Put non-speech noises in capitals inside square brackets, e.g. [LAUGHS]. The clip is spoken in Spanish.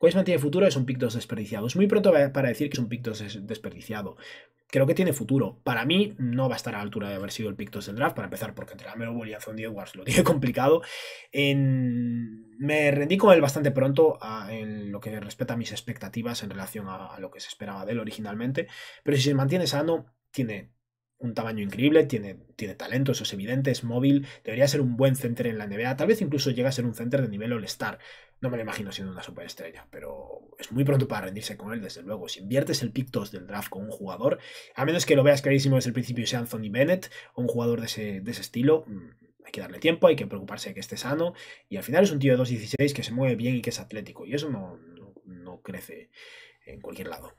Koisman mantiene futuro, es un pick desperdiciado. Es muy pronto para decir que es un Pictos desperdiciado. Creo que tiene futuro. Para mí, no va a estar a la altura de haber sido el pick del draft, para empezar, porque entre a y Anthony Edwards lo [LAUGHS] tiene complicado. En... Me rendí con él bastante pronto en lo que respecta a mis expectativas en relación a, lo que se esperaba de él originalmente, pero si se mantiene sano, tiene un tamaño increíble, tiene, tiene talento, eso es evidente, es móvil, debería ser un buen center en la NBA, tal vez incluso llega a ser un center de nivel all-star, no me lo imagino siendo una superestrella, pero es muy pronto para rendirse con él, desde luego. Si inviertes el pictos del draft con un jugador, a menos que lo veas clarísimo desde el principio sea Anthony Bennett o un jugador de ese, de ese estilo, mm, hay que darle tiempo, hay que preocuparse de que esté sano. Y al final es un tío de 2.16 que se mueve bien y que es atlético. Y eso no crece en cualquier lado.